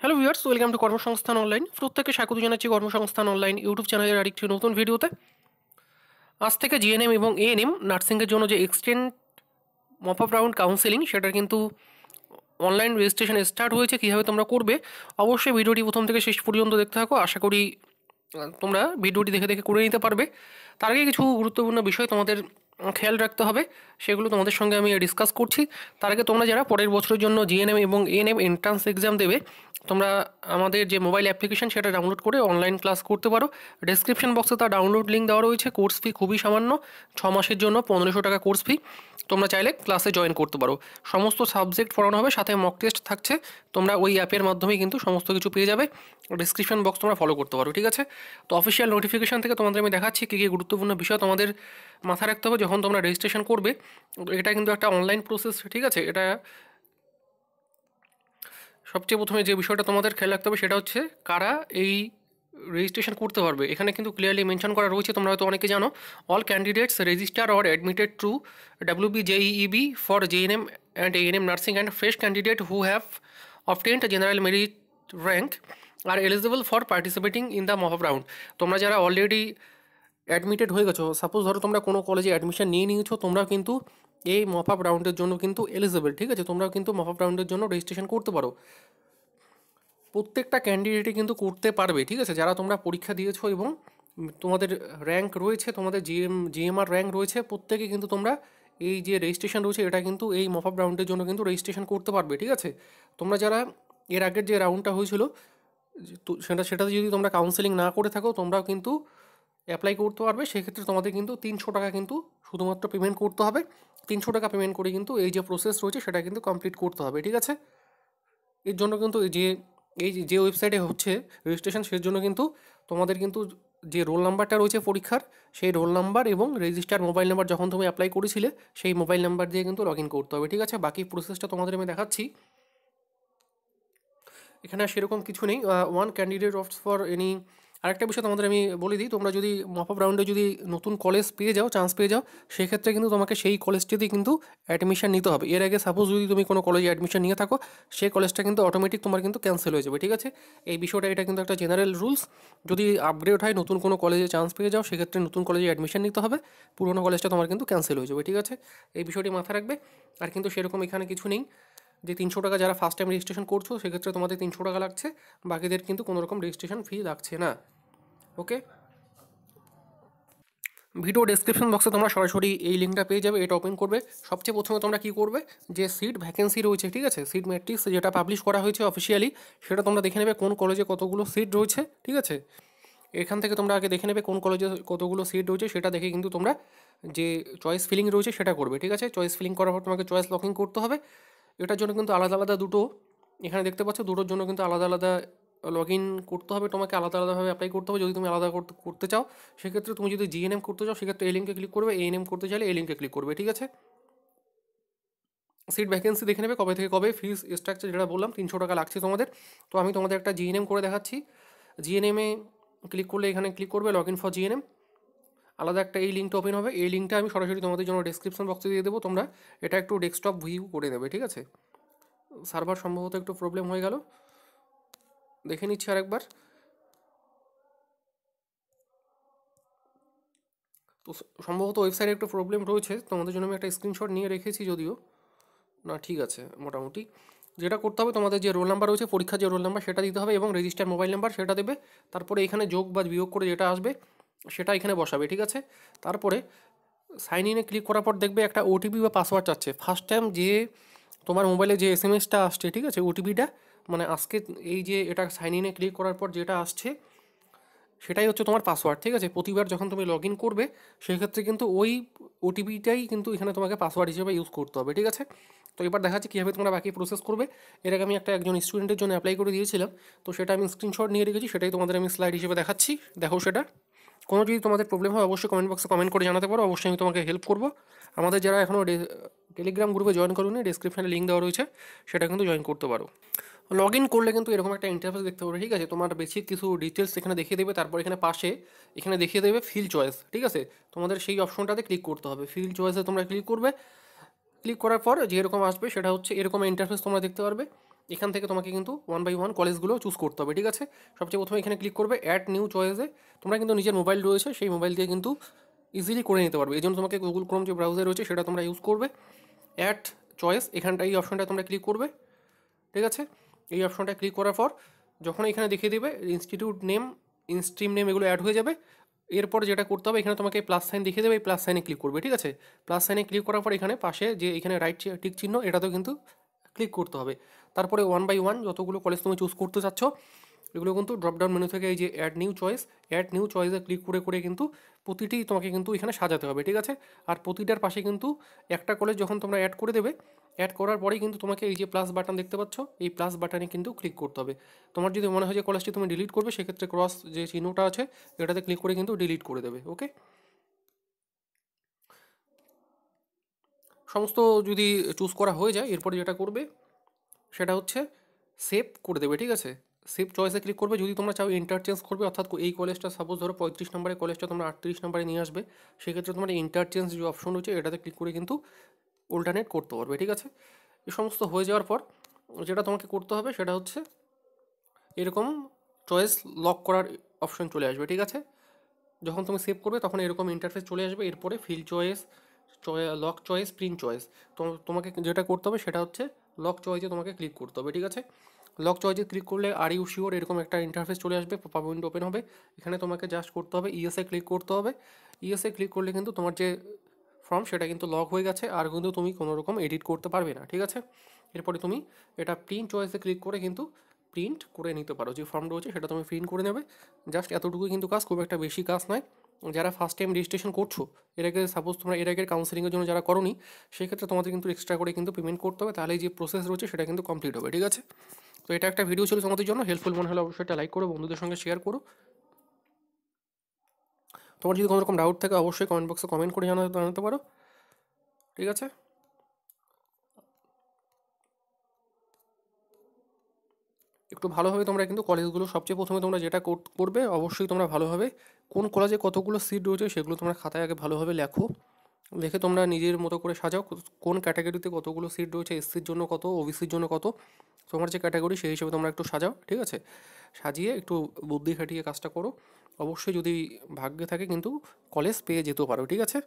hello viewers welcome to কর্মসংস্থান online প্রত্যেককে স্বাগত জানাচ্ছি কর্মসংস্থান অনলাইন ইউটিউব চ্যানেলের আরেকটি নতুন ভিডিওতে আজ থেকে জিএনএম এবং এএনএম নার্সিংয়ের জন্য যে extend mop up round counselling সেটার কিন্তু অনলাইন রেজিস্ট্রেশন স্টার্ট হয়েছে কীভাবে তোমরা করবে অবশ্যই ভিডিওটি প্রথম থেকে শেষ পর্যন্ত দেখতে থাকো আশা করি তোমরা ভিডিওটি দেখে দেখে করে নিতে পারবে তার আগে কিছু গুরুত্বপূর্ণ বিষয় তোমাদের খেয়াল রাখতে হবে সেগুলো তোমাদের সঙ্গে আমি ডিসকাস করছি তার আগে তোমরা যারা পরের বছরের জন্য জিএনএম এবং এএনএম এন্ট্রান্স এক্সাম দেবে তোমরা আমাদের যে মোবাইল অ্যাপ্লিকেশন সেটা ডাউনলোড করে অনলাইন ক্লাস করতে পারো ডেসক্রিপশন বক্সে তার ডাউনলোড লিঙ্ক দেওয়া রয়েছে কোর্স ফি খুবই সামান্য ছ মাসের জন্য পনেরোশো টাকা কোর্স ফি তোমরা চাইলে ক্লাসে জয়েন করতে পারো সমস্ত সাবজেক্ট পড়ানো হবে সাথে মক টেস্ট থাকছে তোমরা ওই অ্যাপের মাধ্যমে কিন্তু সমস্ত কিছু পেয়ে যাবে ডিসক্রিপশন বক্স তোমরা ফলো করতে পারো ঠিক আছে তো অফিসিয়াল নোটিফিকেশান থেকে তোমাদের আমি দেখাচ্ছি কী কী গুরুত্বপূর্ণ বিষয় তোমাদের মাথায় রাখতে হবে যখন তোমরা রেজিস্ট্রেশন করবে এটা কিন্তু একটা অনলাইন প্রসেস ঠিক আছে এটা সবচেয়ে প্রথমে যে বিষয়টা তোমাদের খেয়াল রাখতে হবে সেটা হচ্ছে কারা এই রেজিস্ট্রেশন করতে পারবে এখানে কিন্তু ক্লিয়ারলি মেনশন করা রয়েছে তোমরা হয়তো অনেকে জানো all candidates register or admitted to W B JEEB for JNM and ANM nursing and fresh candidate who have obtained general merit rank are eligible for participating in the mop up round তোমরা যারা already admitted হয়ে গেছো suppose ধরো তোমরা কোনো কলেজে admission নিয়ে নিয়েছো তোমরা কিন্তু এই মপ আপ রাউন্ডের জন্য কিন্তু এলিজিবল ঠিক আছে তোমরা কিন্তু মপ আপ রাউন্ডের জন্য রেজিস্ট্রেশন করতে পারো প্রত্যেকটা ক্যান্ডিডেটই কিন্তু করতে পারবে ঠিক আছে যারা তোমরা পরীক্ষা দিয়েছো এবং তোমাদের র্যাঙ্ক রয়েছে তোমাদের জিএম জিএমআর র্যাঙ্ক রয়েছে প্রত্যেকে কিন্তু তোমরা এই যে রেজিস্ট্রেশন রয়েছে এটা কিন্তু এই মফ আপ রাউন্ডের জন্য কিন্তু রেজিস্ট্রেশন করতে পারবে ঠিক আছে তোমরা যারা এর আগের যে রাউন্ডটা হয়েছিল তো সেটা সেটাতে যদি তোমরা কাউন্সেলিং না করে থাকো তোমরা কিন্তু অ্যাপ্লাই করতে পারবে সেক্ষেত্রে তোমাদের কিন্তু তিনশো টাকা কিন্তু শুধুমাত্র পেমেন্ট করতে হবে তিনশো টাকা পেমেন্ট করে কিন্তু এই যে প্রসেস রয়েছে সেটা কিন্তু কমপ্লিট করতে হবে ঠিক আছে এর জন্য কিন্তু এই যে এই যে ওয়েবসাইটে হচ্ছে রেজিস্ট্রেশন সেই জন্য কিন্তু তোমাদের কিন্তু যে রোল নাম্বারটা রয়েছে পরীক্ষার সেই রোল নাম্বার এবং রেজিস্টার মোবাইল নাম্বার যখন তুমি অ্যাপ্লাই করেছিলে সেই মোবাইল নাম্বার দিয়ে কিন্তু লগ করতে হবে ঠিক আছে বাকি প্রসেসটা তোমাদের আমি দেখাচ্ছি এখানে সেরকম কিছু নেই one candidate opts for any আরেকটা বিষয় তোমাদের আমি বলে দিই তোমরা যদি মপ আপ রাউন্ডে যদি নতুন কলেজ পেয়ে যাও চান্স পেয়ে যাও সেক্ষেত্রে কিন্তু তোমাকে সেই কলেজটিতেই কিন্তু অ্যাডমিশন নিতে হবে এর আগে সাপোজ যদি তুমি কোনো কলেজে অ্যাডমিশন নিয়ে থাকো সেই কলেজটা কিন্তু অটোমেটিক তোমার কিন্তু ক্যান্সেল হয়ে যাবে ঠিক আছে এই বিষয়টা এটা কিন্তু একটা জেনারেল রুলস যদি আপগ্রেড হয় নতুন কোনো কলেজে চান্স পেয়ে যাও সেক্ষেত্রে নতুন কলেজে অ্যাডমিশন নিতে হবে পুরোনো কলেজটা তোমার কিন্তু ক্যান্সেল হয়ে যাবে ঠিক আছে এই বিষয়টি মাথায় রাখবে আর কিন্তু সেরকম এখানে কিছু নেই যে তিনশো টাকা যারা ফার্স্ট টাইম রেজিস্ট্রেশন করছো সেক্ষেত্রে তোমাদের তিনশো টাকা লাগছে বাকিদের কিন্তু কোনো রকম রেজিস্ট্রেশন ফি লাগছে না ওকে ভিডিও ডেসক্রিপশন বক্সে তোমরা সরাসরি এই লিঙ্কটা পেয়ে যাবে এটা ওপেন করবে সবচেয়ে প্রথমে তোমরা কি করবে যে সিট ভ্যাকেন্সি রয়েছে ঠিক আছে সিট ম্যাট্রিক্স যেটা পাবলিশ করা হয়েছে অফিসিয়ালি সেটা তোমরা দেখে নেবে কোন কলেজে কতগুলো সিট রয়েছে ঠিক আছে এখান থেকে তোমরা আগে দেখে নেবে কোন কলেজে কতগুলো সিট রয়েছে সেটা দেখে কিন্তু তোমরা যে চয়েস ফিলিং রয়েছে সেটা করবে ঠিক আছে চয়েস ফিলিং করার পর তোমাকে চয়েস লকিং করতে হবে এটার জন্য কিন্তু আলাদা আলাদা দুটো এখানে দেখতে পাচ্ছ দুটোর জন্য কিন্তু আলাদা আলাদা লগ ইন করতে হবে তোমাকে আলাদা আলাদাভাবে অ্যাপ্লাই করতে হবে যদি তুমি আলাদা করতে করতে চাও সেক্ষেত্রে তুমি যদি জিএনএম করতে চাও সেক্ষেত্রে এই লিঙ্কে ক্লিক করবে এএনএম করতে চাইলে এই লিঙ্কে ক্লিক করবে ঠিক আছে সিট ভ্যাকেন্সি দেখে নেবে কবে থেকে কবে ফিস স্ট্রাকচার যেটা বললাম তিনশো টাকা লাগছে তোমাদের তো আমি তোমাদের একটা জিএনএম করে দেখাচ্ছি জিএনএমে ক্লিক করলে এখানে ক্লিক করবে লগ ইন ফর জিএনএম আলাদা একটা এই লিঙ্কটা ওপেন হবে এই লিঙ্কটা আমি সরাসরি তোমাদের জন্য ডেসক্রিপশন বক্সে দিয়ে দেবো তোমরা এটা একটু ডেস্কটপ ভিউ করে দেবে ঠিক আছে সার্ভার সম্ভবত একটু প্রবলেম হয়ে গেল দেখে নিচ্ছি আরেকবার তো সম্ভবত ওয়েবসাইটে একটু প্রবলেম রয়েছে তোমাদের জন্য আমি একটা স্ক্রিনশট নিয়ে রেখেছি যদিও না ঠিক আছে মোটামুটি যেটা করতে হবে তোমাদের যে রোল নাম্বার রয়েছে পরীক্ষার যে রোল নাম্বার সেটা দিতে হবে এবং রেজিস্টার মোবাইল নাম্বার সেটা দেবে তারপরে এখানে যোগ বা বিয়োগ করে যেটা আসবে সেটা এখানে বসাবে ঠিক আছে তারপরে সাইন ইনে ক্লিক করার পর দেখবে একটা ওটিপি বা পাসওয়ার্ড চাচ্ছে ফার্স্ট টাইম যে তোমার মোবাইলে যে এস এম এসটা আসছে ঠিক আছে ওটিপিটা মানে আজকে এই যে এটা সাইন ইনে ক্লিক করার পর যেটা আসছে সেটাই হচ্ছে তোমার পাসওয়ার্ড ঠিক আছে প্রতিবার যখন তুমি লগ ইন করবে সেক্ষেত্রে কিন্তু ওই ওটিপিটাই কিন্তু এখানে তোমাকে পাসওয়ার্ড হিসেবে ইউজ করতে হবে ঠিক আছে তো এবার দেখা যাচ্ছে কীভাবে তোমরা বাকি প্রসেস করবে এর আগে আমি একটা একজন স্টুডেন্টের জন্য অ্যাপ্লাই করে দিয়েছিলাম তো সেটা আমি স্ক্রিনশট নিয়ে রেখেছি সেটাই তোমাদের আমি স্লাইড হিসেবে দেখাচ্ছি দেখো সেটা কোনো যদি তোমাদের প্রবলেম হয় অবশ্যই কমেন্ট বক্সে কমেন্ট করে জানাতে পারো অবশ্যই আমি তোমাকে হেল্প করবো আমাদের যারা এখনও টেলিগ্রাম গ্রুপে জয়েন করুন ডিসক্রিপশানে লিঙ্ক দেওয়া রয়েছে সেটা কিন্তু জয়েন করতে পারো লগ ইন করলে কিন্তু এরকম একটা ইন্টারফেস দেখতে পাবে ঠিক আছে তোমার বেশি কিছু ডিটেলস এখানে দেখিয়ে দেবে তারপর এখানে পাশে এখানে দেখিয়ে দেবে ফিল চয়েস ঠিক আছে তোমাদের সেই অপশনটাতে ক্লিক করতে হবে ফিল চয়েসে তোমরা ক্লিক করবে ক্লিক করার পর যেরকম আসবে সেটা হচ্ছে এরকম ইন্টারফেস তোমরা দেখতে পারবে এখান থেকে তোমাকে কিন্তু ওয়ান বাই ওয়ান কলেজগুলো চুজ করতে হবে ঠিক আছে সবচেয়ে প্রথমে এখানে ক্লিক করবে অ্যাড নিউ চয়েসে তোমরা কিন্তু নিজের মোবাইল রয়েছে সেই মোবাইল দিয়ে কিন্তু ইজিলি করে নিতে পারবে এই জন্য তোমাকে গুগল ক্রোম যে ব্রাউজার রয়েছে সেটা তোমরা ইউজ করবে অ্যাড চয়েস এখানটা এই অপশনটা তোমরা ক্লিক করবে ঠিক আছে এই অপশনটা ক্লিক করার পর যখন এখানে দেখিয়ে দেবে ইনস্টিটিউট নেম ইনস্ট্রিম নেম এগুলো অ্যাড হয়ে যাবে এরপর যেটা করতে হবে এখানে তোমাকে প্লাস সাইন দেখিয়ে দেবে এই প্লাস সাইনে ক্লিক করবে ঠিক আছে প্লাস সাইনে ক্লিক করার পর এখানে পাশে যে এখানে রাইট টিক চিহ্ন এটাতেও কিন্তু ক্লিক করতে হবে তারপরে ওয়ান বাই ওয়ান যতগুলো কলেজ তুমি চুজ করতে চাচ্ছ এগুলো কিন্তু ড্রপডাউন মেনু থেকে এই যে add new choice add new চয়েসে ক্লিক করে করে কিন্তু প্রতিটি তোমাকে কিন্তু এখানে সাজাতে হবে ঠিক আছে আর প্রতিটার পাশে কিন্তু একটা কলেজ যখন তোমরা অ্যাড করে দেবে অ্যাড করার পরেই কিন্তু তোমাকে এই যে প্লাস বাটন দেখতে পাচ্ছ এই প্লাস বাটনে কিন্তু ক্লিক করতে হবে তোমার যদি মনে হয় যে কলেজটি তুমি ডিলিট করবে সেক্ষেত্রে ক্রস যে চিহ্নটা আছে এটাতে ক্লিক করে কিন্তু ডিলিট করে দেবে ওকে সমস্ত যদি চুজ করা হয়ে যায় এরপরে যেটা করবে সেটা হচ্ছে সেভ করে দেবে ঠিক আছে সেভ চয়েসে ক্লিক করবে যদি তোমরা চাও ইন্টারচেঞ্জ করবে অর্থাৎ এই কলেজটা সাপোজ ধরো পঁয়ত্রিশ নম্বরের কলেজটা তোমরা আটত্রিশ নম্বরে নিয়ে আসবে সেক্ষেত্রে তোমার ইন্টারচেঞ্জ যে অপশন রয়েছে এটাতে ক্লিক করে কিন্তু অল্টারনেট করতে পারবে ঠিক আছে এ সমস্ত হয়ে যাওয়ার পর যেটা তোমাকে করতে হবে সেটা হচ্ছে এরকম চয়েস লক করার অপশন চলে আসবে ঠিক আছে যখন তুমি সেভ করবে তখন এরকম ইন্টারফেস চলে আসবে এরপরে fill choice lock choice print choice তোমাকে যেটা করতে হবে সেটা হচ্ছে লক চয়েসে তোমাকে ক্লিক করতে হবে ঠিক আছে লক চয়েসে ক্লিক করলে আর ইউ শিওর এরকম একটা ইন্টারফেস চলে আসবে পাওয়ার উইন্ডো ওপেন হবে এখানে তোমাকে জাস্ট করতে হবে ইএসএ ক্লিক করতে হবে ইএসএ ক্লিক করলে কিন্তু তোমার যে ফর্ম সেটা কিন্তু লক হয়ে গেছে আর কিন্তু তুমি কোনো রকম এডিট করতে পারবে না ঠিক আছে এরপরে তুমি এটা প্রিন্ট চয়েসে ক্লিক করে কিন্তু প্রিন্ট করে নিতে পারো যে ফর্ম রয়েছে সেটা তুমি প্রিন্ট করে নেবে জাস্ট এতটুকুই কিন্তু কাজ খুব একটা বেশি কাজ নয় যারা ফার্স্ট টাইম রেজিস্ট্রেশন করছো এর আগে সাপোজ তোমরা এর আগের কাউন্সেলিংয়ের জন্য যারা নি সেক্ষেত্রে তোমাদের কিন্তু এক্সট্রা করে কিন্তু পেমেন্ট করতে হবে তাহলে যে প্রসেস রয়েছে সেটা কিন্তু কমপ্লিট হবে ঠিক আছে তো এটা একটা ভিডিও ছিল তোমাদের জন্য হেল্পফুল মনে হলে অবশ্যই এটা লাইক করো বন্ধুদের সঙ্গে শেয়ার করো তোমার যদি কোনো রকম ডাউট থাকে অবশ্যই কমেন্ট বক্সে কমেন্ট করে জানাতে পারো ঠিক আছে একটু ভালোভাবে তোমরা কিন্তু কলেজগুলো সবচেয়ে প্রথমে তোমরা যেটা করবে অবশ্যই তোমরা ভালোভাবে কোন কলেজে কতগুলো সিট রয়েছে সেগুলো তোমরা খাতায় আগে ভালোভাবে লেখো লেখে তোমরা নিজের মতো করে সাজাও কোন ক্যাটাগরিতে কতগুলো সিট রয়েছে এসসির জন্য কত ওবিসির জন্য কত তোমার যে ক্যাটাগরি সেই হিসেবে তোমরা একটু সাজাও ঠিক আছে সাজিয়ে একটু বুদ্ধি খাটিয়ে কাজটা করো অবশ্যই যদি ভাগ্যে থাকে কিন্তু কলেজ পেয়ে যেতেও পারো ঠিক আছে